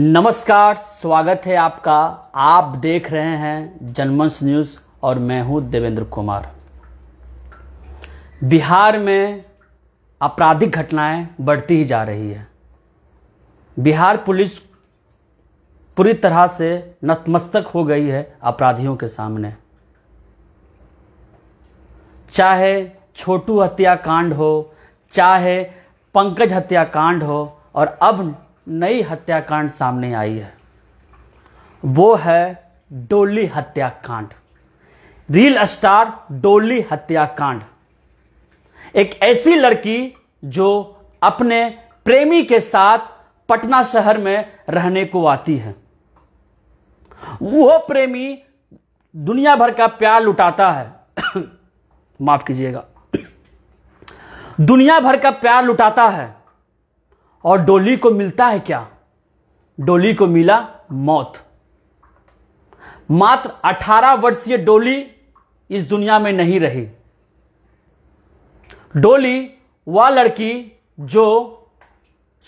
नमस्कार स्वागत है आपका आप देख रहे हैं जनमंच न्यूज और मैं हूं देवेंद्र कुमार बिहार में आपराधिक घटनाएं बढ़ती ही जा रही है बिहार पुलिस पूरी तरह से नतमस्तक हो गई है अपराधियों के सामने चाहे छोटू हत्याकांड हो चाहे पंकज हत्याकांड हो और अब नई हत्याकांड सामने आई है वो है डोली हत्याकांड रियल स्टार डोली हत्याकांड एक ऐसी लड़की जो अपने प्रेमी के साथ पटना शहर में रहने को आती है वो प्रेमी दुनिया भर का प्यार लुटाता है माफ कीजिएगा दुनिया भर का प्यार लुटाता है और डोली को मिलता है क्या डोली को मिला मौत मात्र 18 वर्षीय डोली इस दुनिया में नहीं रही डोली वह लड़की जो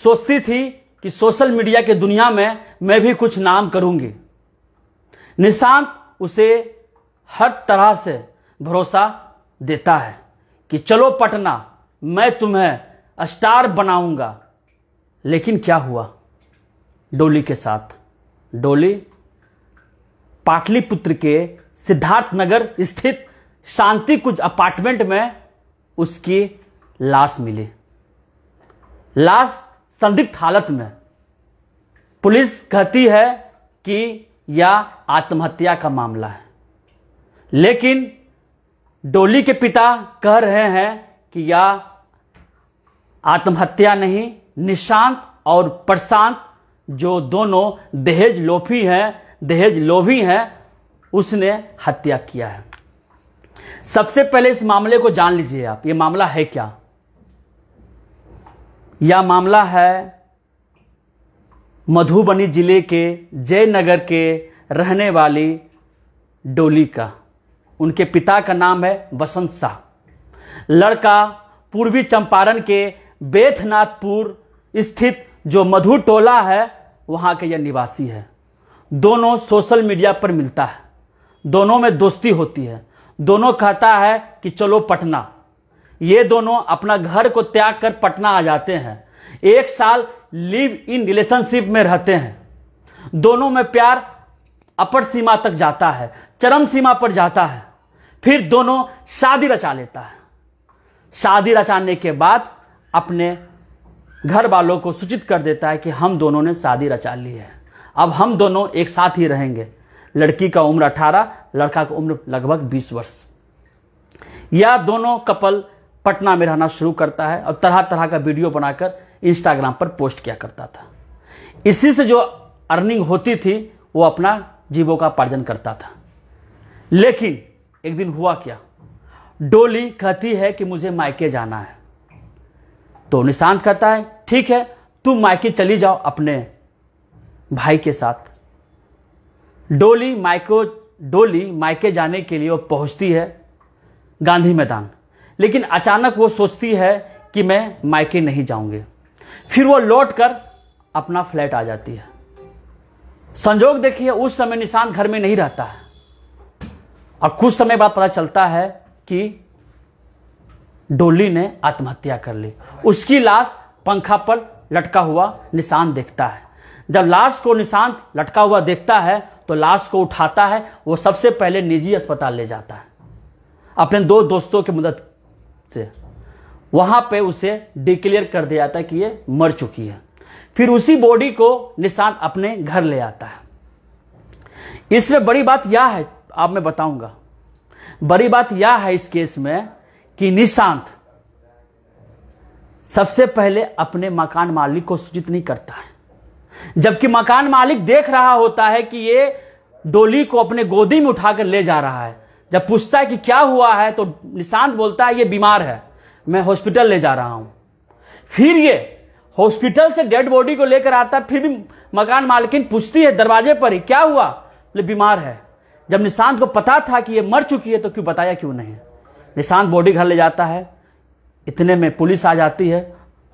सोचती थी कि सोशल मीडिया के दुनिया में मैं भी कुछ नाम करूंगी निशांत उसे हर तरह से भरोसा देता है कि चलो पटना मैं तुम्हें स्टार बनाऊंगा लेकिन क्या हुआ डोली के साथ डोली पाटलिपुत्र के सिद्धार्थनगर स्थित शांति कुछ अपार्टमेंट में उसकी लाश मिली लाश संदिग्ध हालत में पुलिस कहती है कि यह आत्महत्या का मामला है लेकिन डोली के पिता कह रहे हैं कि यह आत्महत्या नहीं निशांत और प्रशांत जो दोनों दहेज लोफी हैं दहेज लोभी हैं उसने हत्या किया है सबसे पहले इस मामले को जान लीजिए आप ये मामला है क्या यह मामला है मधुबनी जिले के जयनगर के रहने वाली डोली का उनके पिता का नाम है बसंत शाह लड़का पूर्वी चंपारण के बेथनाथपुर स्थित जो मधु टोला है वहां के यह निवासी है दोनों सोशल मीडिया पर मिलता है दोनों में दोस्ती होती है दोनों कहता है कि चलो पटना ये दोनों अपना घर को त्याग कर पटना आ जाते हैं एक साल लिव इन रिलेशनशिप में रहते हैं दोनों में प्यार अपर सीमा तक जाता है चरम सीमा पर जाता है फिर दोनों शादी रचा लेता है शादी रचाने के बाद अपने घर वालों को सूचित कर देता है कि हम दोनों ने शादी रचा ली है अब हम दोनों एक साथ ही रहेंगे लड़की का उम्र 18, लड़का का उम्र लगभग 20 वर्ष या दोनों कपल पटना में रहना शुरू करता है और तरह तरह का वीडियो बनाकर इंस्टाग्राम पर पोस्ट किया करता था इसी से जो अर्निंग होती थी वो अपना जीवों का पार्जन करता था लेकिन एक दिन हुआ क्या डोली कहती है कि मुझे मायके जाना है तो निशांत कहता है ठीक है तुम मायके चली जाओ अपने भाई के साथ डोली मायको डोली मायके जाने के लिए वो पहुंचती है गांधी मैदान लेकिन अचानक वो सोचती है कि मैं मायके नहीं जाऊंगी फिर वो लौट कर अपना फ्लैट आ जाती है संजोग देखिए उस समय निशांत घर में नहीं रहता है और कुछ समय बाद पता चलता है कि डोली ने आत्महत्या कर ली उसकी लाश पंखा पर लटका हुआ निशान देखता है जब लाश को निशांत लटका हुआ देखता है तो लाश को उठाता है वो सबसे पहले निजी अस्पताल ले जाता है अपने दो दोस्तों की मदद से वहां पे उसे डिक्लेयर कर दिया जाता है कि ये मर चुकी है फिर उसी बॉडी को निशांत अपने घर ले आता है इसमें बड़ी बात यह है आप मैं बताऊंगा बड़ी बात यह है इस केस में कि निशांत सबसे पहले अपने मकान मालिक को सूचित नहीं करता है जबकि मकान मालिक देख रहा होता है कि ये डोली को अपने गोदी में उठाकर ले जा रहा है जब पूछता है कि क्या हुआ है तो निशांत बोलता है ये बीमार है मैं हॉस्पिटल ले जा रहा हूं फिर ये हॉस्पिटल से डेड बॉडी को लेकर आता है फिर भी मकान मालिकिन पूछती है दरवाजे पर ही क्या हुआ बोले बीमार है जब निशांत को पता था कि ये मर चुकी है तो क्यों बताया क्यों नहीं निशांत बॉडी घर ले जाता है इतने में पुलिस आ जाती है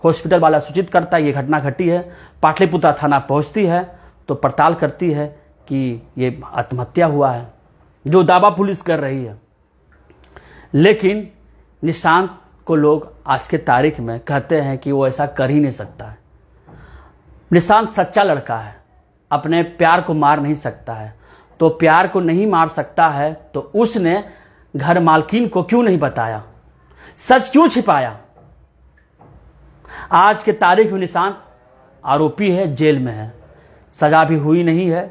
हॉस्पिटल वाला सूचित करता है ये घटना घटी है पाटलिपुत्र थाना पहुंचती है तो पड़ताल करती है कि ये आत्महत्या हुआ है जो दावा पुलिस कर रही है लेकिन निशांत को लोग आज के तारीख में कहते हैं कि वो ऐसा कर ही नहीं सकता है निशांत सच्चा लड़का है अपने प्यार को मार नहीं सकता है तो प्यार को नहीं मार सकता है तो उसने घर मालकिन को क्यों नहीं बताया सच क्यों छिपाया आज के तारीख में निशान आरोपी है जेल में है सजा भी हुई नहीं है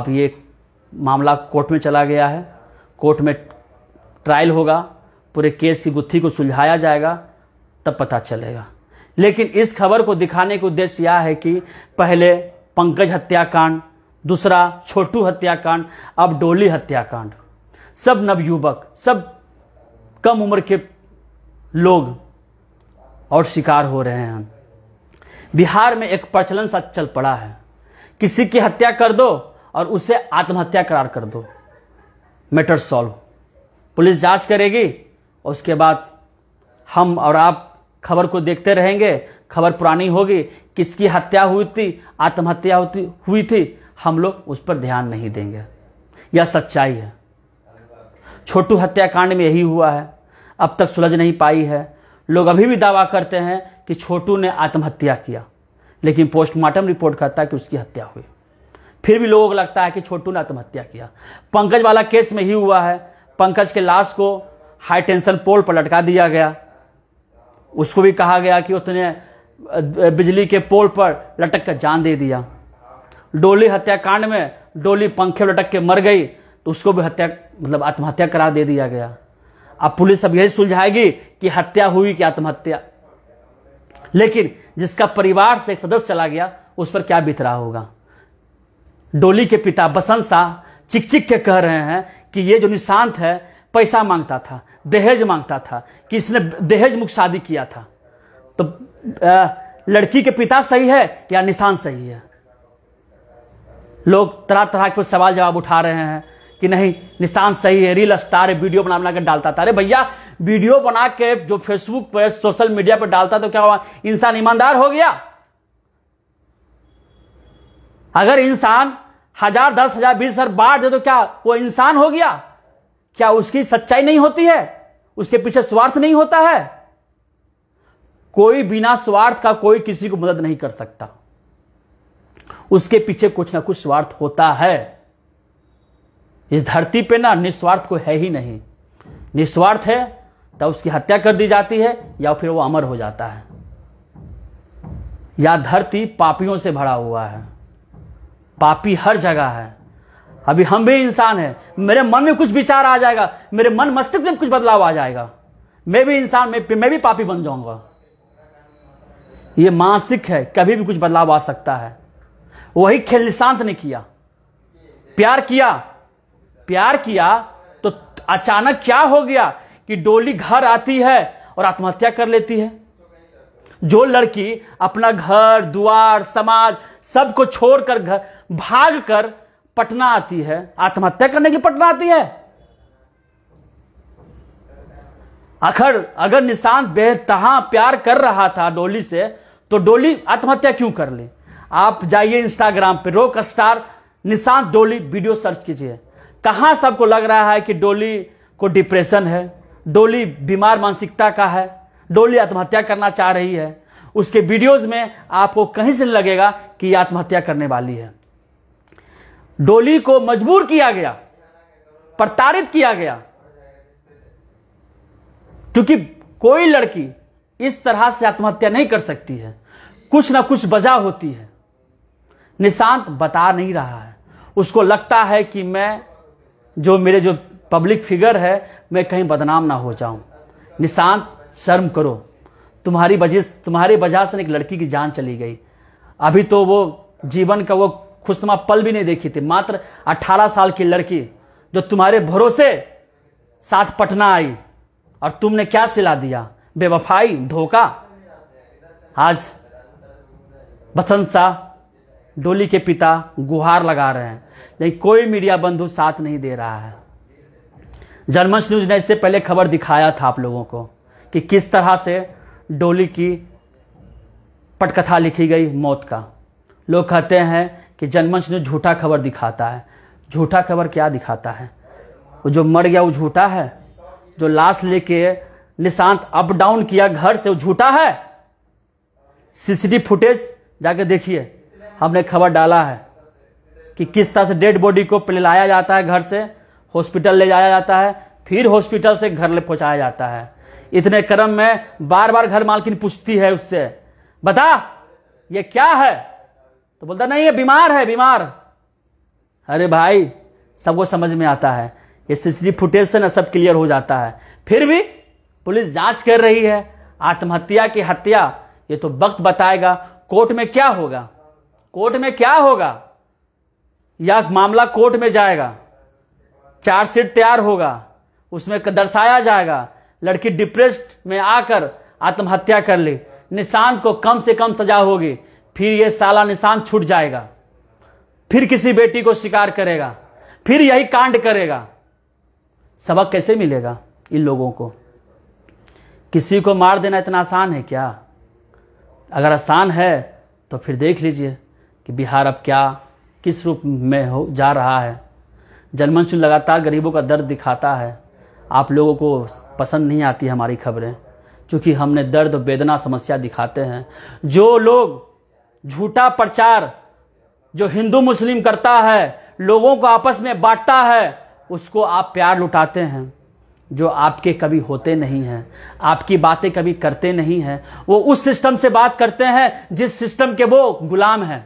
अब ये मामला कोर्ट में चला गया है कोर्ट में ट्रायल होगा पूरे केस की गुत्थी को सुलझाया जाएगा तब पता चलेगा लेकिन इस खबर को दिखाने का उद्देश्य यह है कि पहले पंकज हत्याकांड दूसरा छोटू हत्याकांड अब डोली हत्याकांड सब नवयुवक सब कम उम्र के लोग और शिकार हो रहे हैं बिहार में एक प्रचलन सा चल पड़ा है किसी की हत्या कर दो और उसे आत्महत्या करार कर दो मैटर सॉल्व पुलिस जांच करेगी और उसके बाद हम और आप खबर को देखते रहेंगे खबर पुरानी होगी किसकी हत्या हुई थी आत्महत्या हुई थी हम लोग उस पर ध्यान नहीं देंगे यह सच्चाई है छोटू हत्याकांड में यही हुआ है अब तक सुलझ नहीं पाई है लोग अभी भी दावा करते हैं कि छोटू ने आत्महत्या किया लेकिन पोस्टमार्टम रिपोर्ट कहता है कि उसकी हत्या हुई फिर भी लोगों को लगता है कि छोटू ने आत्महत्या किया पंकज वाला केस में ही हुआ है पंकज के लाश को हाई टेंशन पोल पर लटका दिया गया उसको भी कहा गया कि उसने बिजली के पोल पर लटक कर जान दे दिया डोली हत्याकांड में डोली पंखे लटक के मर गई तो उसको भी हत्या मतलब आत्महत्या करार दे दिया गया अब पुलिस अब यही सुलझाएगी कि हत्या हुई कि आत्महत्या लेकिन जिसका परिवार से एक सदस्य चला गया उस पर क्या बीत रहा होगा डोली के पिता बसंत शाह चिक चिक के कह रहे हैं कि ये जो निशांत है पैसा मांगता था दहेज मांगता था कि इसने दहेज मुख शादी किया था तो आ, लड़की के पिता सही है या निशान सही है लोग तरह तरह के सवाल जवाब उठा रहे हैं कि नहीं निशान सही है रील स्टार है वीडियो बना बना के डालता था अरे भैया वीडियो बना के जो फेसबुक पर सोशल मीडिया पर डालता तो क्या हुआ इंसान ईमानदार हो गया अगर इंसान हजार दस हजार बीस हजार बार दे तो क्या वो इंसान हो गया क्या उसकी सच्चाई नहीं होती है उसके पीछे स्वार्थ नहीं होता है कोई बिना स्वार्थ का कोई किसी को मदद नहीं कर सकता उसके पीछे कुछ ना कुछ स्वार्थ होता है इस धरती पे ना निस्वार्थ को है ही नहीं निस्वार्थ है तो उसकी हत्या कर दी जाती है या फिर वो अमर हो जाता है या धरती पापियों से भरा हुआ है पापी हर जगह है अभी हम भी इंसान हैं मेरे मन में कुछ विचार आ जाएगा मेरे मन मस्तिष्क में कुछ बदलाव आ जाएगा मैं भी इंसान मैं मैं भी पापी बन जाऊंगा ये मानसिक है कभी भी कुछ बदलाव आ सकता है वही खेल निशांत ने किया प्यार किया प्यार किया तो अचानक क्या हो गया कि डोली घर आती है और आत्महत्या कर लेती है जो लड़की अपना घर द्वार समाज सबको छोड़कर घर भाग कर पटना आती है आत्महत्या करने की पटना आती है आखिर अगर निशांत बेतहा प्यार कर रहा था डोली से तो डोली आत्महत्या क्यों कर ले आप जाइए इंस्टाग्राम पे रोक स्टार निशांत डोली वीडियो सर्च कीजिए कहाँ सबको लग रहा है कि डोली को डिप्रेशन है डोली बीमार मानसिकता का है डोली आत्महत्या करना चाह रही है उसके वीडियोस में आपको कहीं से लगेगा कि आत्महत्या करने वाली है डोली को मजबूर किया गया प्रताड़ित किया गया क्योंकि कोई लड़की इस तरह से आत्महत्या नहीं कर सकती है कुछ ना कुछ वजह होती है निशांत बता नहीं रहा है उसको लगता है कि मैं जो मेरे जो पब्लिक फिगर है मैं कहीं बदनाम ना हो जाऊं निशांत शर्म करो तुम्हारी वजह तुम्हारी वजह से एक लड़की की जान चली गई अभी तो वो जीवन का वो खुशनुमा पल भी नहीं देखी थी मात्र 18 साल की लड़की जो तुम्हारे भरोसे साथ पटना आई और तुमने क्या सिला दिया बेवफाई धोखा आज बसंत शाह डोली के पिता गुहार लगा रहे हैं लेकिन कोई मीडिया बंधु साथ नहीं दे रहा है जनमंच न्यूज ने इससे पहले खबर दिखाया था आप लोगों को कि किस तरह से डोली की पटकथा लिखी गई मौत का लोग कहते हैं कि जनमंच न्यूज झूठा खबर दिखाता है झूठा खबर क्या दिखाता है वो जो मर गया वो झूठा है जो लाश लेके निशांत अप डाउन किया घर से वो झूठा है सीसीटीवी फुटेज जाके देखिए हमने खबर डाला है कि किस तरह से डेड बॉडी को पहले लाया जाता है घर से हॉस्पिटल ले जाया जाता है फिर हॉस्पिटल से घर ले पहुंचाया जाता है इतने क्रम में बार बार घर मालकिन पूछती है उससे बता ये क्या है तो बोलता नहीं ये बीमार है बीमार अरे भाई सबको समझ में आता है ये सीसीटीवी फुटेज से ना सब क्लियर हो जाता है फिर भी पुलिस जांच कर रही है आत्महत्या की हत्या ये तो वक्त बताएगा कोर्ट में क्या होगा कोर्ट में क्या होगा या मामला कोर्ट में जाएगा चार्जशीट तैयार होगा उसमें दर्शाया जाएगा लड़की डिप्रेस्ड में आकर आत्महत्या कर ली निशांत को कम से कम सजा होगी फिर यह साला निशांत छूट जाएगा फिर किसी बेटी को शिकार करेगा फिर यही कांड करेगा सबक कैसे मिलेगा इन लोगों को किसी को मार देना इतना आसान है क्या अगर आसान है तो फिर देख लीजिए कि बिहार अब क्या किस रूप में हो जा रहा है जनमंच लगातार गरीबों का दर्द दिखाता है आप लोगों को पसंद नहीं आती हमारी खबरें क्योंकि हमने दर्द वेदना समस्या दिखाते हैं जो लोग झूठा प्रचार जो हिंदू मुस्लिम करता है लोगों को आपस में बांटता है उसको आप प्यार लुटाते हैं जो आपके कभी होते नहीं हैं आपकी बातें कभी करते नहीं हैं वो उस सिस्टम से बात करते हैं जिस सिस्टम के वो गुलाम हैं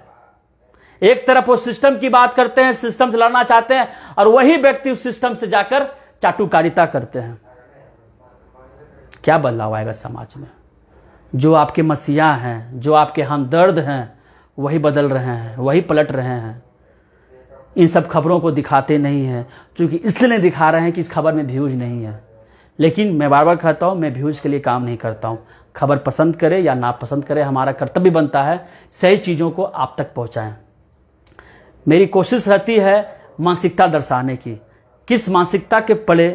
एक तरफ वो सिस्टम की बात करते हैं सिस्टम से लड़ना चाहते हैं और वही व्यक्ति उस सिस्टम से जाकर चाटुकारिता करते हैं क्या बदलाव आएगा समाज में जो आपके मसीहा हैं जो आपके हम दर्द हैं वही बदल रहे हैं वही पलट रहे हैं इन सब खबरों को दिखाते नहीं हैं क्योंकि इसलिए दिखा रहे हैं कि इस खबर में व्यूज नहीं है लेकिन मैं बार बार कहता हूं मैं व्यूज के लिए काम नहीं करता हूं खबर पसंद करे या नापसंद करे हमारा कर्तव्य बनता है सही चीज़ों को आप तक पहुंचाएं मेरी कोशिश रहती है मानसिकता दर्शाने की किस मानसिकता के पले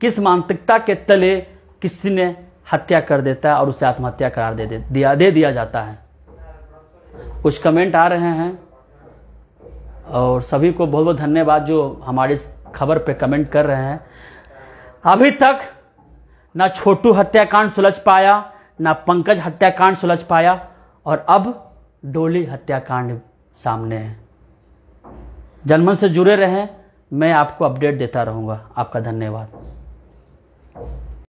किस मानसिकता के तले किसी ने हत्या कर देता है और उसे आत्महत्या करार दे, दे दिया दे दिया जाता है कुछ कमेंट आ रहे हैं और सभी को बहुत बहुत धन्यवाद जो हमारे इस खबर पे कमेंट कर रहे हैं अभी तक ना छोटू हत्याकांड सुलझ पाया ना पंकज हत्याकांड सुलझ पाया और अब डोली हत्याकांड सामने है जनमन से जुड़े रहें मैं आपको अपडेट देता रहूँगा आपका धन्यवाद